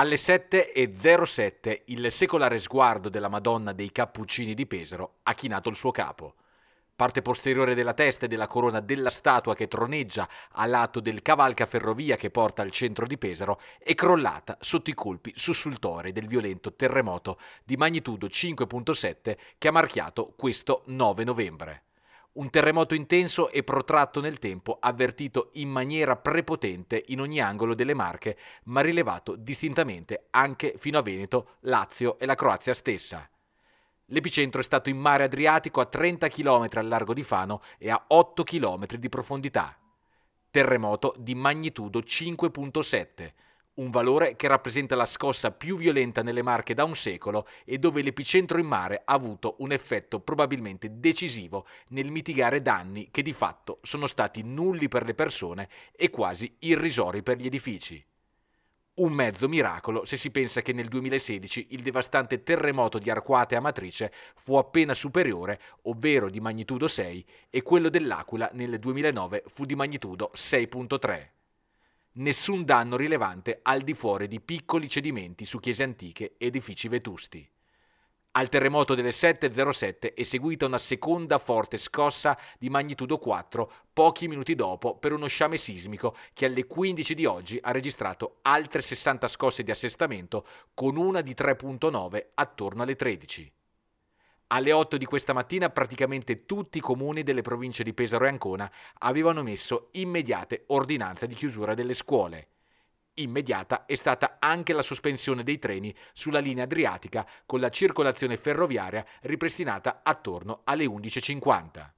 Alle 7.07 il secolare sguardo della Madonna dei Cappuccini di Pesaro ha chinato il suo capo. Parte posteriore della testa e della corona della statua che troneggia a lato del cavalcaferrovia che porta al centro di Pesaro è crollata sotto i colpi sussultori del violento terremoto di magnitudo 5.7 che ha marchiato questo 9 novembre. Un terremoto intenso e protratto nel tempo, avvertito in maniera prepotente in ogni angolo delle Marche, ma rilevato distintamente anche fino a Veneto, Lazio e la Croazia stessa. L'epicentro è stato in mare Adriatico a 30 km al largo di Fano e a 8 km di profondità. Terremoto di magnitudo 5.7 un valore che rappresenta la scossa più violenta nelle Marche da un secolo e dove l'epicentro in mare ha avuto un effetto probabilmente decisivo nel mitigare danni che di fatto sono stati nulli per le persone e quasi irrisori per gli edifici. Un mezzo miracolo se si pensa che nel 2016 il devastante terremoto di Arquate Amatrice fu appena superiore, ovvero di magnitudo 6, e quello dell'Aquila nel 2009 fu di magnitudo 6.3 nessun danno rilevante al di fuori di piccoli cedimenti su chiese antiche e edifici vetusti. Al terremoto delle 7.07 è seguita una seconda forte scossa di magnitudo 4 pochi minuti dopo per uno sciame sismico che alle 15 di oggi ha registrato altre 60 scosse di assestamento con una di 3.9 attorno alle 13. Alle 8 di questa mattina praticamente tutti i comuni delle province di Pesaro e Ancona avevano messo immediate ordinanze di chiusura delle scuole. Immediata è stata anche la sospensione dei treni sulla linea adriatica con la circolazione ferroviaria ripristinata attorno alle 11.50.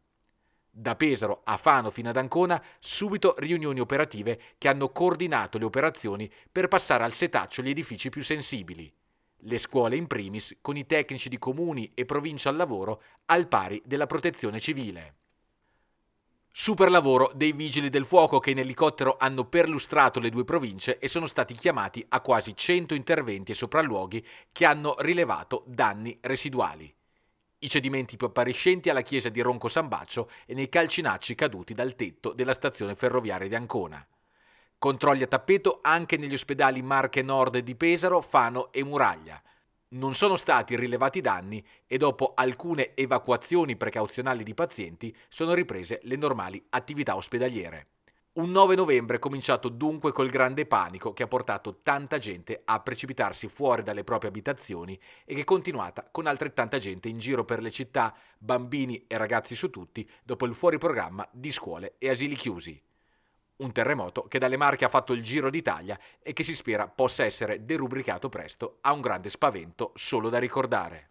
Da Pesaro a Fano fino ad Ancona, subito riunioni operative che hanno coordinato le operazioni per passare al setaccio gli edifici più sensibili le scuole in primis, con i tecnici di comuni e provincia al lavoro al pari della protezione civile. Super lavoro dei vigili del fuoco che in elicottero hanno perlustrato le due province e sono stati chiamati a quasi 100 interventi e sopralluoghi che hanno rilevato danni residuali. I cedimenti più appariscenti alla chiesa di Ronco Sambaccio e nei calcinacci caduti dal tetto della stazione ferroviaria di Ancona. Controlli a tappeto anche negli ospedali Marche Nord di Pesaro, Fano e Muraglia. Non sono stati rilevati danni e dopo alcune evacuazioni precauzionali di pazienti sono riprese le normali attività ospedaliere. Un 9 novembre è cominciato dunque col grande panico che ha portato tanta gente a precipitarsi fuori dalle proprie abitazioni e che è continuata con altrettanta gente in giro per le città, bambini e ragazzi su tutti, dopo il fuori programma di scuole e asili chiusi un terremoto che dalle Marche ha fatto il giro d'Italia e che si spera possa essere derubricato presto a un grande spavento solo da ricordare.